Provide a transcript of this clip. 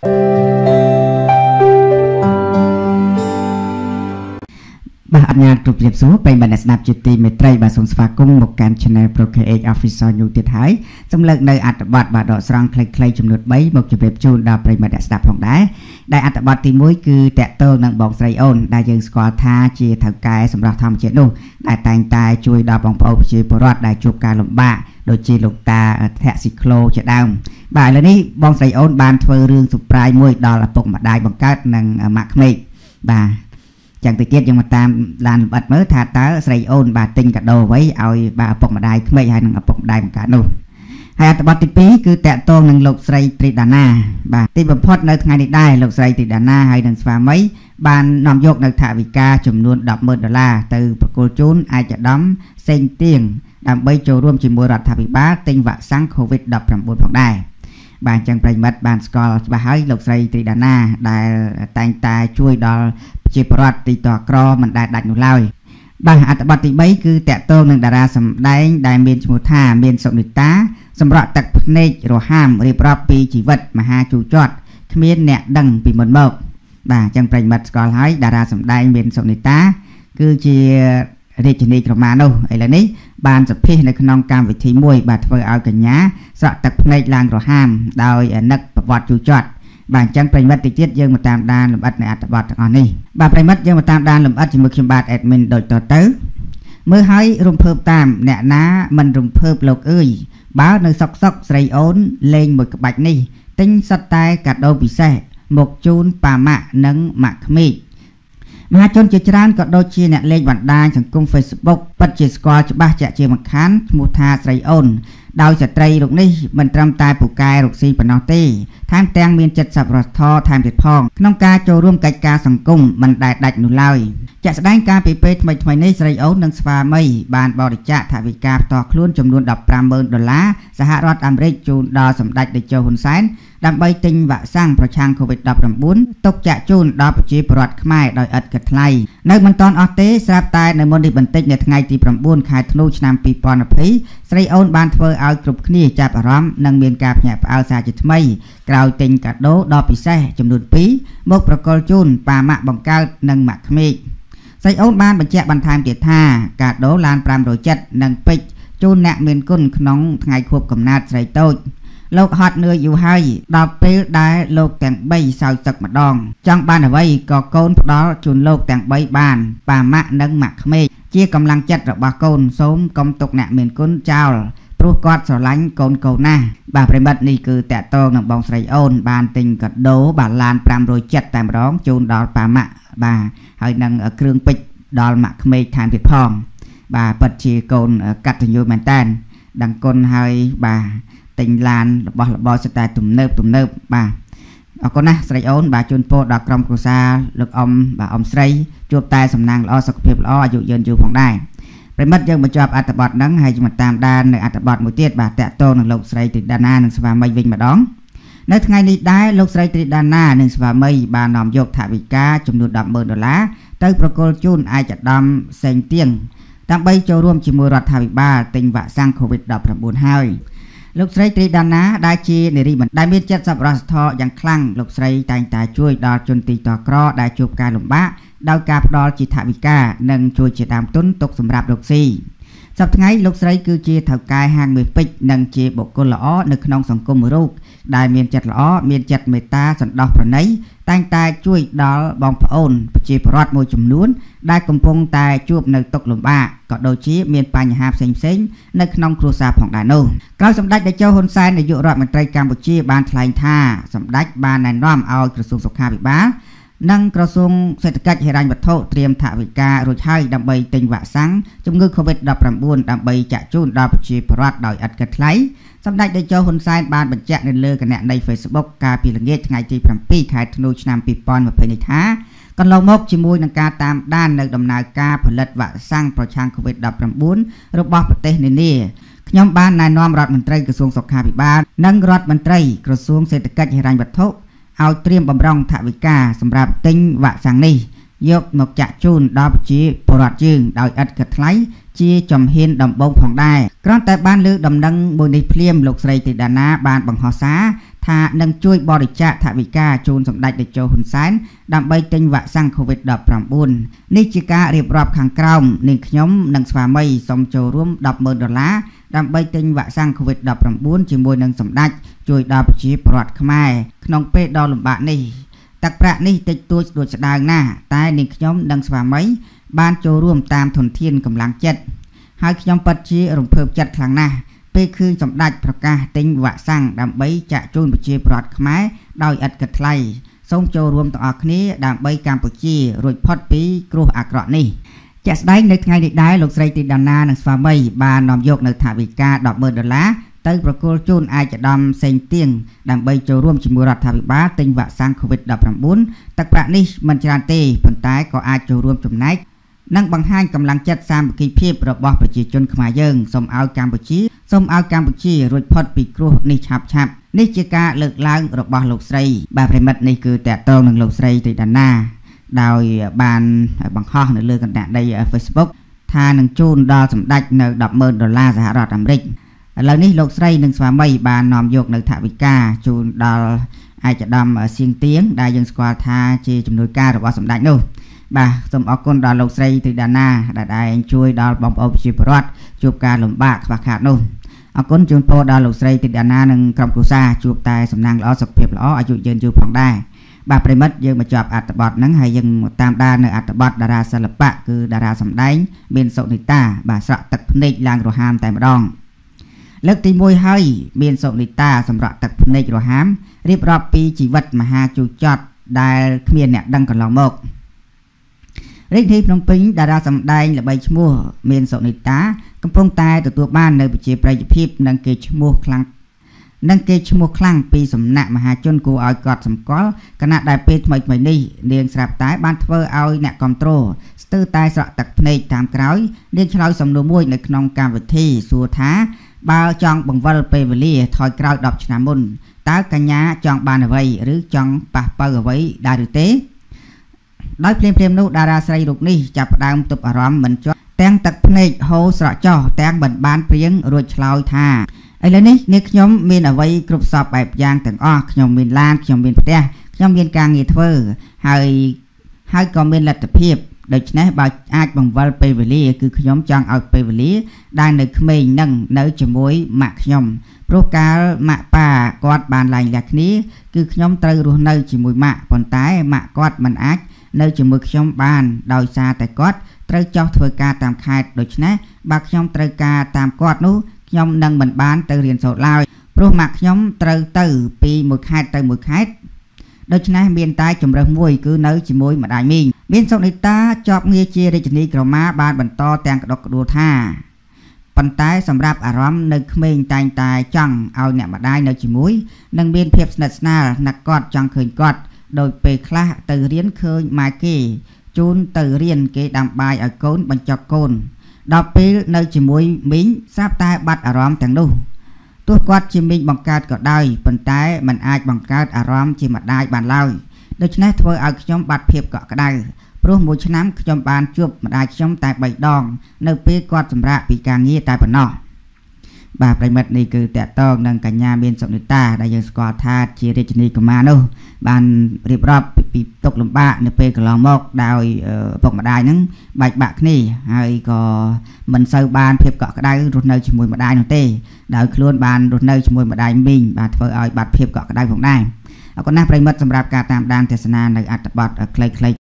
បាទអញ្ញាតគ្រប់ជ្រាបសួរប្រិយមិត្តអ្នកស្ដាប់ជាទីមេត្រីបាទសូមស្វាគមន៍មកកាន់ Channel ProKH Official News ទៀតហើយសម្លឹកនៅអត្ថបទបាទដកស្រង់ខ្លីៗចំនួន3មកជម្រាបជូនដល់ប្រិយមិត្តអ្នកស្ដាប់ផងដែរដែលអត្ថបទទី1គឺតកតលនឹងបងស្រីអូនដែលយើងស្គាល់ថាជាថៅកែសម្រាប់ធម្មជាតិនោះដែលតែងតែ ជួយដល់បងប្អូនប្រជាពលរដ្ឋដែលជួបការលំបាកដូចជាលោកតាធាក់ស៊ីក្លូជាដើមបាទឥឡូវនេះបងស្រីអូនបានធ្វើរឿងសុប្រាយមួយដល់ឪពុកម្ដាយបង្កើតនិងម៉ាក់ក្មេកបាទចឹងទៅទៀតយើងមកតាមឡានលម្អិតមើលថាតើស្រីអូនបាទទិញកាដូអ្វីឲ្យបាទឪពុកម្ដាយក្មេកហើយនិងឪពុកម្ដាយបង្កើតនោះហើយអត្ថបទទី2គឺតកតងនឹងលោកស្រីត្រីដាណា បាទទីបំផុតនៅថ្ងៃនេះដែរលោកស្រីត្រីដាណាហើយនិងស្វាមីបាននាំយកនៅថវិកាចំនួន100000ដុល្លារទៅប្រគល់ជូនអាយដាមសេងទៀងដើម្បីចូលរួមជាមួយរដ្ឋាភិបាលទិញវ៉ាក់សាំង COVID-19 ផងដែរ។បាទអញ្ចឹងប្រិមិត្តបានស្គាល់ច្បាស់ហើយលោកស្រីត្រីដាណាដែលតែងតែជួយដល់ប្រជាពលរដ្ឋទីតក្រមិនដែលដាច់នោះឡើយបាទអត្ថបទទី3គឺតកតងនឹងតារាសម្ដែងដែលមានឈ្មោះថាមានសុនិតា សម្រាប់ទឹកភ្នែករហាមរៀបរាប់ពីជីវិតមហាជូចត់គ្មាន អ្នកដឹង ពីមុនមកបាទអញ្ចឹងប្រិមិត្តស្គាល់ហើយតារាសម្ដែងមានសុនិតា គឺជារាជនីក្រមានោះឥឡូវនេះបានសុភាសនៅក្នុងកម្មវិធីមួយបាទធ្វើឲ្យកញ្ញាស្រក់ទឹកភ្នែកឡើងរហាមដោយអាណិតប្រវត្តិជូរចត់បាទអញ្ចឹងប្រិមិត្តទីទៀតយើងមកតាមដានលម្អិតនៃអត្ថបទទាំងអស់នេះបាទប្រិមិត្តយើងមកតាមដានលម្អិតជាមួយខ្ញុំបាទ admin ដូចតទៅមើលឲ្យរំភើបតាម អ្នកណាមិនរំភើបលោកអើយបើនៅសុកសុកស្រីអូនលេងមួយក្បាច់នេះ ទិញសិតតែកាដូពិសេសមកជូនប៉ាម៉ាក់និងម៉ាក់ក្មេកមហាជនជាច្រើនក៏ដូចជាអ្នកលេងបណ្ដាញសង្គម Facebook ពិតជាស្គាល់ច្បាស់ជាក់ជាមិនខានឈ្មោះថាស្រីអូន ដោយស្ត្រីរូបនេះមិនត្រឹមតែពូកែរកស៊ីប៉ុណ្ណោះទេថែមទាំងមានចិត្តសប្បុរសធម៌ថែមទៀតផងក្នុងការចូលរួមកិច្ចការសង្គមមិនដែលដាច់នោះឡើយជាក់ស្ដែងការពីពេលថ្មីថ្មីនេះស្រីអូននិងស្វាមីបានបរិច្ចាគថវិកាផ្ទាល់ខ្លួនចំនួន150,000ដុល្លារសហរដ្ឋអាមេរិកជូនដល់សម្ដេចតេជោហ៊ុនសែនដើម្បីទិញវ៉ាក់សាំងប្រឆាំង COVID-19 ទុកចាក់ជូនដល់ប្រជាពលរដ្ឋខ្មែរដោយឥតគិតថ្លៃនៅមិនទាន់អស់ទេស្រាប់តែនៅមុននេះបន្តិចនៅថ្ងៃទី9ខែធ្នូឆ្នាំ2020ស្រីអូនបានធ្វើឲ្យគ្រប់គ្នាចាប់អារម្មណ៍និងមាន ការភ្ញាក់ផ្អើលសារជាថ្មីក្រោយទិញកាដូដ៏ពិសេសចំនួន2មកប្រកល់ជូនប៉ាម៉ាក់បង្កើតនិងម៉ាក់ក្មេកស្រីអូនបានបញ្ជាក់បន្ថែមទៀតថាកាដូឡាន507និងពេជ្រជូនអ្នកមានគុណក្នុងថ្ងៃខួបកំណើតស្រីតូចលោកហត់នឿយយូរហើយដល់ពេលដែលលោកទាំង3សោយទឹកម្ដងចង់បានអ្វីក៏កូនផ្ដាល់ជូនលោកទាំង3បានប៉ាម៉ាក់និងម៉ាក់ក្មេកជាកម្លាំងចិត្តរបស់កូនសូមកុំទុកអ្នកមានគុណចោលព្រោះគាត់ស្រឡាញ់កូនកូនណាស់បាទប្រិមិត្តនេះគឺតាក់ទងនឹងបងស្រីអូន បានទិញកាដូបាទឡាន507តែម្ដងជូនដល់ប៉ាម៉ាក់បាទហើយនឹងគ្រឿងពេជ្រដល់ម៉ាក់ក្មេកថែមទៀតផងបាទពិតជាកូនកតញ្ញូមែនតែនដឹងគុណហើយបាទទិញឡានរបស់របរសិតតែទំនើបទំនើបបាទអរគុណណាស់ស្រីអូនបាទជូនពរដល់ក្រុមគ្រួសារលោកអ៊ំបាទអ៊ំស្រីជួបតែសំណាង ល្អសុខភាពល្អអាយុយឺនយូរផងដែរប្រិមិត្តយើងបញ្ចប់អត្ថបទហ្នឹងហើយមកតាមដាននៅអត្ថបទមួយទៀតបាទតកតងនឹងលោកស្រីទីដាណានិងស្វាមីវិញម្ដងនៅថ្ងៃនេះដែរលោកស្រីត្រីដាណានិងស្វាមី បាននាំយក ថវិកាចំនួន100000ដុល្លារទៅប្រគល់ជូនឯកឧត្តមសេងទៀងដើម្បីចូលរួមជាមួយរដ្ឋាភិបាលទិញវ៉ាក់សាំង COVID-19 ហើយលោកស្រីត្រីដាណាដែលជានារីដែលមានចិត្តសប្បុរសធម៌យ៉ាងខ្លាំងលោកស្រីតែងតែជួយដល់ជនទីតក្រដែលជួបការលំបាកដោយការផ្ដល់ជាថវិកានិងជួយជាដើមទុនទុកសម្រាប់រកស៊ីសប្តាហ៍លោកស្រីគឺជាថៅកែហាងមេពេជ្រនិងជាបុគ្គលល្អនៅក្នុងសង្គមរូបដែលមានចិត្តល្អមានចិត្តមេត្តាសន្តោសប្រណីតែងតែជួយដល់បងប្អូនប្រជាពលរដ្ឋមួយចំនួនដែលកំពុងតែជួបនៅទុក្ខលំបាកក៏ដូចជាមានបញ្ហាផ្សេងផ្សេងនៅក្នុងគ្រួសារផងដែរនោះក្រោយសម្ដេចតេជោហ៊ុនសែននាយករដ្ឋមន្ត្រីកម្ពុជាបានថ្លែងថាសម្ដេចបានណែនាំឲ្យក្រសួងសុខាភិបាលនិងក្រសួងសេដ្ឋកិច្ចហិរញ្ញវត្ថុត្រៀមថវិការួចហើយដើម្បីទិញវ៉ាក់សាំងជំងឺ Covid-19 ដើម្បីចាក់ជូនដល់ប្រជាពលរដ្ឋដោយឥតគិតថ្លៃសម្ដេចតេជោហ៊ុនសែនបានបញ្ជាក់នៅលើគណនី Facebook កាលពីល្ងាចថ្ងៃទី7ខែធ្នូឆ្នាំ2020នេះថាកន្លងមកជាមួយនឹងការតាមដាននៅដំណើរការផលិតវ៉ាក់សាំងប្រឆាំង COVID-19 របស់ប្រទេសនានាខ្ញុំបានណែនាំរដ្ឋមន្ត្រីក្រសួងសុខាភិបាលនិងរដ្ឋមន្ត្រីក្រសួងសេដ្ឋកិច្ចហិរញ្ញវត្ថុឲ្យត្រៀមបំរុងថវិកាសម្រាប់ទិញវ៉ាក់សាំងនេះយកមកចាក់ជូនដល់ប្រជាពលរដ្ឋយើងដោយឥតគិតថ្លៃជាចំហ៊ានដំបងផងដែរគ្រាន់តែបាន លើដំណឹងមួយនេះភ្លាមលោកស្រីធីតាណាបានបង្ហោះសារថានឹងជួយ បរិច្ចាគថវិកាជូនសម្ដេចតេជោហ៊ុនសែនដើម្បីទិញវ៉ាក់សាំង COVID-19 នេះជាការរៀបរាប់ខាងក្រោមនាងខ្ញុំនិងស្វាមីសូមចូលរួម100,000ដុល្លារដើម្បីទិញវ៉ាក់សាំង COVID-19 ជាមួយនឹងសម្ដេចជួយដល់ប្រជាពលរដ្ឋខ្មែរក្នុងពេលដ៏លំបាកនេះទឹកប្រាក់នេះតិចតួចដូចស្ដើងណាស់តែនាងខ្ញុំនិងស្វាមី បានចូលរួមតាមធនធានកម្លាំងចិត្តហើយខ្ញុំពិតជា រំភើបចិត្តខ្លាំងណាស់ពេលឃើញសម្ដេចប្រកាសទិញវាក់សាំងដើម្បីចាក់ជូនប្រជាពលរដ្ឋខ្មែរដោយឥតគិតថ្លៃសូមចូលរួមទាំងអស់គ្នាដើម្បីកម្ពុជារួចផុតពី គ្រោះអាក្រក់នេះជាក់ស្ដែងនៅថ្ងៃនេះដែរលោកស្រីទីដាណានិងស្វាមី បាននាំយកនៅ ថាវិការ100,000ដុល្លារទៅប្រគល់ជូនឯកឧត្តមសេងទៀងដើម្បីចូលរួមជាមួយរដ្ឋាភិបាលទិញវ៉ាក់សាំង COVID-19 ទឹកប្រាក់នេះមិនច្រើនទេប៉ុន្តែក៏អាចចូលរួមចំណែកនិងបង្ហាញកម្លាំងចិត្តសាមគ្គីភាពរបស់ប្រជាជនខ្មែរយើងសូមឲ្យកម្ពុជាសូមឲ្យកម្ពុជារួចផុតពីគ្រោះនេះឆាប់ឆាប់ នេះជាការលើកឡើងរបស់លោកស្រីបាទប្រិមិត្តនេះគឺតកតងនឹងលោកស្រីទេដាណា ដោយបានបង្ហោះនៅលើកណ្ដាលដី Facebook ថានឹងជូនដល់សម្ដេចនៅ100000ដុល្លារសហរដ្ឋអាមេរិកឥឡូវនេះលោកស្រីនិងស្វាមីបាននាំយកនៅថវិកាជូនដល់ឯកឧត្តមសៀងទៀងដែលយើងស្គាល់ថាជាជំនួយការរបស់សម្ដេចនោះបាទសូមអរគុណដល់លោកស្រីទិដាណាដែលឯងជួយដល់បងប្អូនប្រជាពលរដ្ឋជួបការលំបាកខ្វះខាតនោះអរគុណជូនពរដល់លោកស្រីទិដាណានិងក្រុមគ្រួសារជួបតែ សំណាងល្អសុខភាពល្អអាយុយឺនយូរផងដែរបាទប្រិមិត្តយើងមកចប់អត្ថបទហ្នឹងហើយយើងតាមដាននៅអត្ថបទតារាសិល្បៈគឺតារាសម្ដែងមានសុនិតា បាទស្រក់ទឹកភ្នែកឡើងរហាមតែម្ដងលើកទី1ហើយមានសុនីតា សម្រាប់ទឹកភ្នែករហាមរៀបរាប់ពីជីវិតមហាជូចត់ដែលគ្មានអ្នកដឹងកន្លងមករាជធានីភ្នំពេញតារាសម្ដែងល្បីឈ្មោះមានសុនីតា កំពុងតែទទួលបាន នៅប្រជាប្រិយភាពនិងគេឈ្មោះខ្លាំងនិងគេឈ្មោះខ្លាំងពីសំណាក់មហាជនគួរឲ្យកត់សម្គាល់គណៈដែលពេលថ្មីថ្មីនេះនាង ស្រាប់តែបានធ្វើឲ្យអ្នកគ្រប់គ្រងស្ទើរតែស្រក់ទឹកភ្នែកតាមក្រោយនាងឆ្លើយសំណួរមួយនៅក្នុងកម្មវិធីសួរថាបើចង់បង្វិលពេលវេលាថយក្រោយ10ឆ្នាំមុនតើកញ្ញាចង់បានអ្វីឬចង់ប៉ះបើអ្វីដែរឬទេដោយភ្លាមភ្លាមនោះតារាស្រីរូបនេះចាប់ផ្ដើមទប់អារម្មណ៍មិនជាប់ទាំងទឹកភ្នែកហូរស្រក់ចោះទាំងមិនបានព្រៀងរួចឆ្លើយថាឥឡូវនេះនាងខ្ញុំមានអ្វីគ្រប់សពបែបយ៉ាងទាំងអស់ខ្ញុំមានឡានខ្ញុំមានផ្ទះខ្ញុំមាន ការងារធ្វើ ហើយហើយក៏មានលទ្ធភាពដូច្នេះបើអាចបង្វិលពេលវេលា គឺខ្ញុំចង់ឲ្យពេលវេលាដែលនៅក្មេងនឹងនៅជាមួយម៉ាក់ខ្ញុំព្រោះកាលម៉ាក់ប៉ាគាត់បានឡើងលះគ្នាគឺខ្ញុំត្រូវរស់នៅជាមួយម៉ាក់ប៉ុន្តែម៉ាក់គាត់មិនអាចនៅជាមួយខ្ញុំបានដោយសារតែគាត់ត្រូវចោះធ្វើការតាមខេត្តដូច្នេះបើខ្ញុំត្រូវការតាមគាត់នោះខ្ញុំនឹងមិនបានទៅរៀនសូត្រឡើយព្រោះម៉ាក់ខ្ញុំត្រូវទៅ ពីមួយខេត្តទៅមួយខេត្តដូច្នេះមានតែជំរើសមួយ គឺនៅជាមួយម្ដាយមីងមានសុនីតាជាប់ងារជារាជនីក្រមាបានបន្តទាំងក្តុកក្តួលថាប៉ុន្តែ សម្រាប់អារម្មណ៍នៅក្មេងតែងតែចង់ឲ្យអ្នកម្ដាយនៅជាមួយនិងមានភាពស្និទ្ធស្នាលណាស់គាត់ចង់ឃើញគាត់ដោយពេលខ្លះទៅរៀនឃើញម៉ែគេ ជូនទៅរៀនគេដាំបាយឲ្យកូនបញ្ចុកកូនដល់ពេលនៅជាមួយមីងស្រាប់តែបាត់អារម្មណ៍ទាំងនោះទោះគាត់ជាមីងបង្កើតក៏ដោយប៉ុន្តែมันអាចបង្កើតអារម្មណ៍ជាម្ដាយបានឡើយដូច្នេះធ្វើឲ្យខ្ញុំបាត់ភាពកក់ក្ដៅព្រោះមួយឆ្នាំខ្ញុំបានជួបម្ដាយខ្ញុំតែ3ដង នៅពេលគាត់សម្រាកពីការងារតែប៉ុណ្ណោះ។បាទប្រិមិត្តនេះគឺតកតងនឹងកញ្ញាមានសុនិតាដែលយើងស្គាល់ថាជារាជនីកុមារនោះបានរៀបរាប់ពីទុកលំបាកនៅពេលកន្លងមកដោយឪពុកម្ដាយនឹងបែកបាក់គ្នាហើយក៏មិនសូវបានភាពកក់ក្ដៅរស់នៅជាមួយម្ដាយនោះទេដោយខ្លួនបានរស់នៅជាមួយម្ដាយមីងបាទធ្វើឲ្យបាត់ភាពកក់ក្ដៅផងដែរអរគុណណាស់ប្រិមិត្តសម្រាប់ការតាមដានទស្សនានៅអត្ថបទខ្លីៗ